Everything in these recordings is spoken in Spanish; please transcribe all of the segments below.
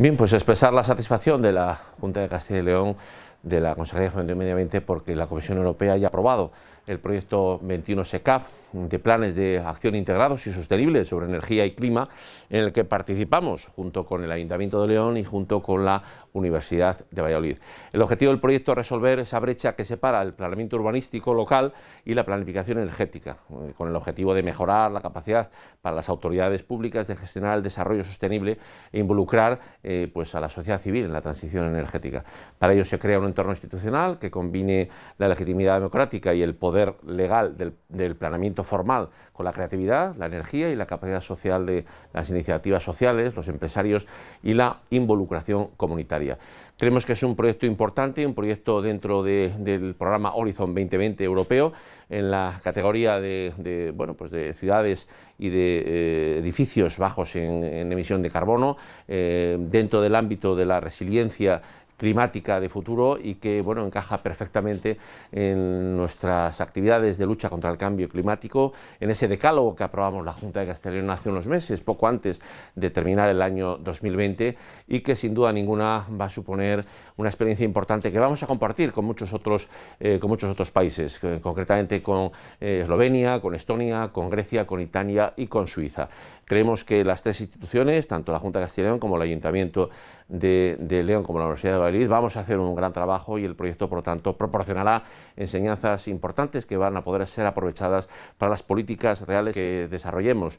Bien, pues expresar la satisfacción de la Junta de Castilla y León de la Consejería de Fomento y Medio Ambiente porque la Comisión Europea haya aprobado el proyecto 21 SECAF de planes de acción integrados y sostenibles sobre energía y clima en el que participamos junto con el Ayuntamiento de León y junto con la Universidad de Valladolid. El objetivo del proyecto es resolver esa brecha que separa el planeamiento urbanístico local y la planificación energética, eh, con el objetivo de mejorar la capacidad para las autoridades públicas de gestionar el desarrollo sostenible e involucrar eh, pues a la sociedad civil en la transición energética. Para ello se crea una entorno institucional que combine la legitimidad democrática y el poder legal del, planeamiento formal con la creatividad, la energía y la capacidad social de las iniciativas sociales, los empresarios y la involucración comunitaria. Creemos que es un proyecto importante, un proyecto dentro del programa Horizon 2020 europeo, en la categoría de, bueno, pues de ciudades y de eh, edificios bajos en, emisión de carbono, eh, dentro del ámbito de la resiliencia climática de futuro y que bueno, encaja perfectamente en nuestras actividades de lucha contra el cambio climático, en ese decálogo que aprobamos la Junta de Castellón hace unos meses, poco antes de terminar el año 2020, y que sin duda ninguna va a suponer una experiencia importante que vamos a compartir con muchos otros, eh, con muchos otros países, eh, concretamente con eh, Eslovenia, con Estonia, con Grecia, con Italia y con Suiza. Creemos que las tres instituciones, tanto la Junta de Castilla y León como el Ayuntamiento de, León como la Universidad de Valladolid, vamos a hacer un gran trabajo y el proyecto, por lo tanto, proporcionará enseñanzas importantes que van a poder ser aprovechadas para las políticas reales que desarrollemos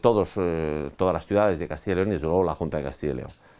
todos, todas las ciudades de Castilla y León y, desde luego, la Junta de Castilla y León.